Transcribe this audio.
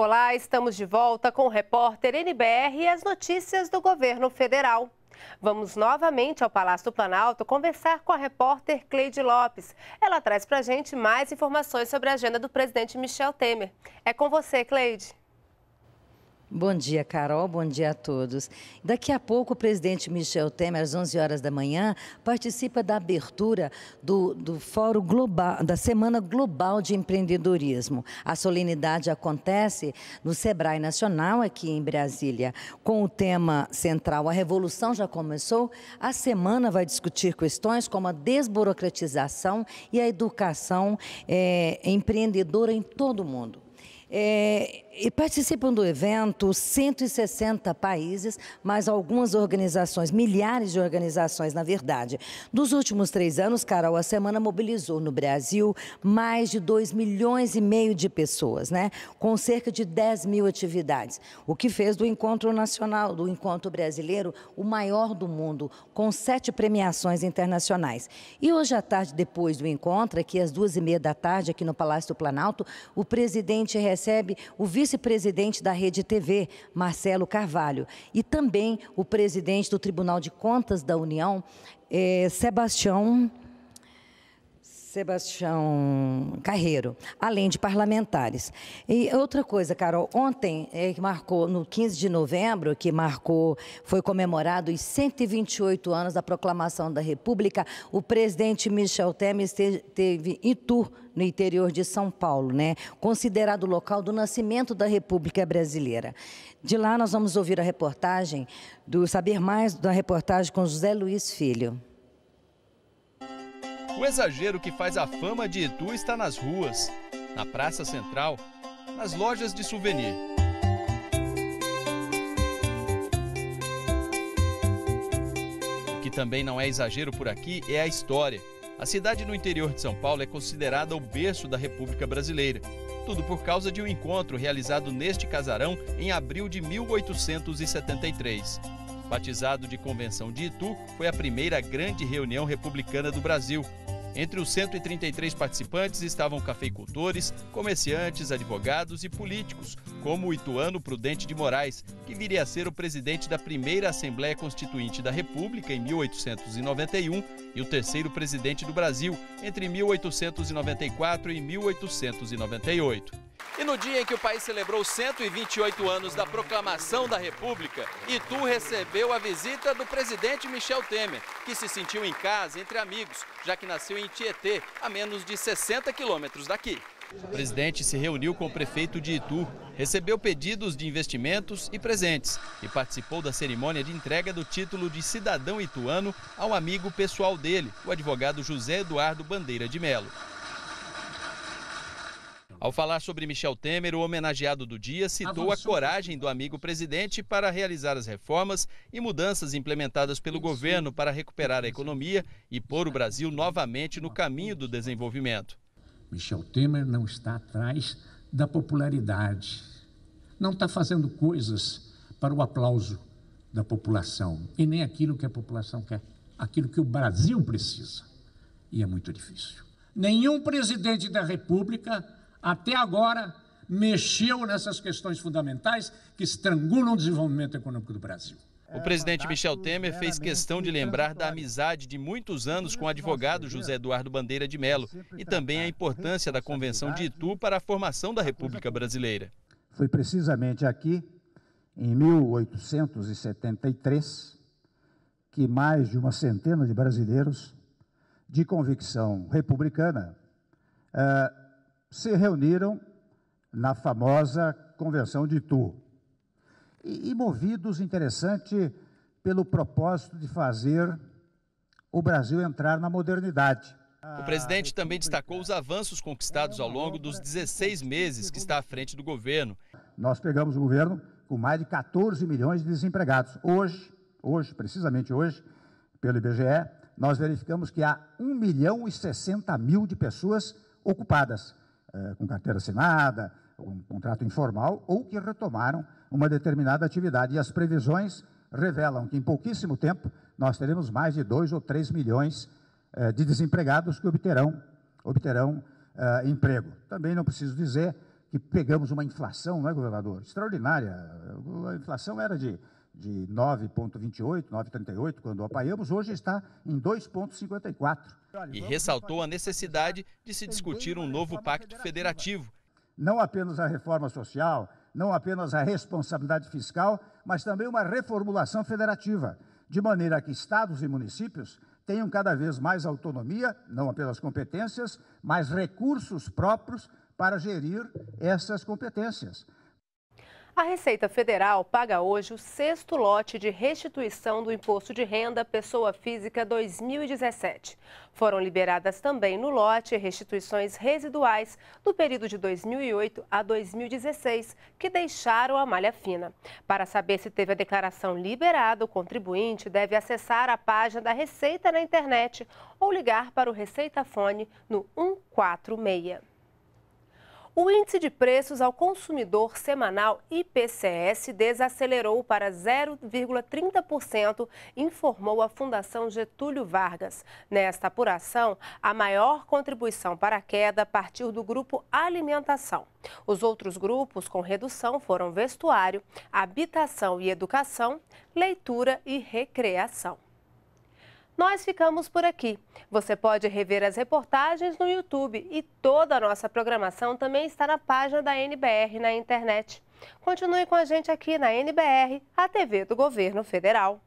Olá, estamos de volta com o repórter NBR e as notícias do governo federal. Vamos novamente ao Palácio do Planalto conversar com a repórter Cleide Lopes. Ela traz para a gente mais informações sobre a agenda do presidente Michel Temer. É com você, Cleide. Bom dia, Carol. Bom dia a todos. Daqui a pouco, o presidente Michel Temer, às 11 horas da manhã, participa da abertura do, do Fórum Global, da Semana Global de Empreendedorismo. A solenidade acontece no Sebrae Nacional, aqui em Brasília, com o tema central A Revolução Já Começou. A semana vai discutir questões como a desburocratização e a educação é, empreendedora em todo o mundo. É, e participam do evento 160 países, mais algumas organizações, milhares de organizações, na verdade. Nos últimos três anos, Carol, a semana mobilizou no Brasil mais de 2 milhões e meio de pessoas, né? com cerca de 10 mil atividades, o que fez do encontro nacional, do encontro brasileiro, o maior do mundo, com sete premiações internacionais. E hoje à tarde, depois do encontro, aqui às duas e meia da tarde, aqui no Palácio do Planalto, o presidente recebe recebe o vice-presidente da Rede TV, Marcelo Carvalho, e também o presidente do Tribunal de Contas da União, eh, Sebastião Sebastião Carreiro, além de parlamentares. E outra coisa, Carol, ontem é, que marcou, no 15 de novembro, que marcou, foi comemorado os 128 anos da proclamação da República, o presidente Michel Temer esteve, teve em tour no interior de São Paulo, né? Considerado o local do nascimento da República Brasileira. De lá nós vamos ouvir a reportagem do saber mais da reportagem com José Luiz Filho. O exagero que faz a fama de Itu está nas ruas, na Praça Central, nas lojas de souvenir. O que também não é exagero por aqui é a história. A cidade no interior de São Paulo é considerada o berço da República Brasileira. Tudo por causa de um encontro realizado neste casarão em abril de 1873. Batizado de Convenção de Itu, foi a primeira grande reunião republicana do Brasil, entre os 133 participantes estavam cafeicultores, comerciantes, advogados e políticos, como o ituano Prudente de Moraes, que viria a ser o presidente da primeira Assembleia Constituinte da República em 1891 e o terceiro presidente do Brasil entre 1894 e 1898. E no dia em que o país celebrou 128 anos da proclamação da República, Itu recebeu a visita do presidente Michel Temer, que se sentiu em casa entre amigos, já que nasceu em Tietê, a menos de 60 quilômetros daqui. O presidente se reuniu com o prefeito de Itu, recebeu pedidos de investimentos e presentes e participou da cerimônia de entrega do título de cidadão ituano ao amigo pessoal dele, o advogado José Eduardo Bandeira de Melo. Ao falar sobre Michel Temer, o homenageado do dia citou a coragem do amigo presidente para realizar as reformas e mudanças implementadas pelo governo para recuperar a economia e pôr o Brasil novamente no caminho do desenvolvimento. Michel Temer não está atrás da popularidade, não está fazendo coisas para o aplauso da população e nem aquilo que a população quer, aquilo que o Brasil precisa. E é muito difícil. Nenhum presidente da República até agora, mexeu nessas questões fundamentais que estrangulam o desenvolvimento econômico do Brasil. O presidente é, Michel Temer fez questão de lembrar da amizade de muitos anos com o advogado José Eduardo Bandeira de Melo e também a importância da Convenção de Itu para a formação da República Brasileira. Foi precisamente aqui, em 1873, que mais de uma centena de brasileiros de convicção republicana eh, se reuniram na famosa Convenção de Itu. E, e movidos, interessante, pelo propósito de fazer o Brasil entrar na modernidade. O presidente também destacou os avanços conquistados ao longo dos 16 meses que está à frente do governo. Nós pegamos o governo com mais de 14 milhões de desempregados. Hoje, hoje, precisamente hoje, pelo IBGE, nós verificamos que há 1 milhão e 60 mil de pessoas ocupadas. Eh, com carteira assinada, um contrato informal, ou que retomaram uma determinada atividade. E as previsões revelam que em pouquíssimo tempo nós teremos mais de 2 ou 3 milhões eh, de desempregados que obterão, obterão uh, emprego. Também não preciso dizer que pegamos uma inflação, não é, governador? Extraordinária. A inflação era de de 9,28, 9,38, quando apaiamos, hoje está em 2,54. E ressaltou a necessidade de se discutir um novo pacto federativo. Não apenas a reforma social, não apenas a responsabilidade fiscal, mas também uma reformulação federativa, de maneira que estados e municípios tenham cada vez mais autonomia, não apenas competências, mas recursos próprios para gerir essas competências. A Receita Federal paga hoje o sexto lote de restituição do Imposto de Renda Pessoa Física 2017. Foram liberadas também no lote restituições residuais do período de 2008 a 2016, que deixaram a malha fina. Para saber se teve a declaração liberada, o contribuinte deve acessar a página da Receita na internet ou ligar para o Receita Fone no 146. O índice de preços ao consumidor semanal IPCS desacelerou para 0,30%, informou a Fundação Getúlio Vargas. Nesta apuração, a maior contribuição para a queda partiu do grupo Alimentação. Os outros grupos com redução foram vestuário, habitação e educação, leitura e recreação. Nós ficamos por aqui. Você pode rever as reportagens no YouTube e toda a nossa programação também está na página da NBR na internet. Continue com a gente aqui na NBR, a TV do Governo Federal.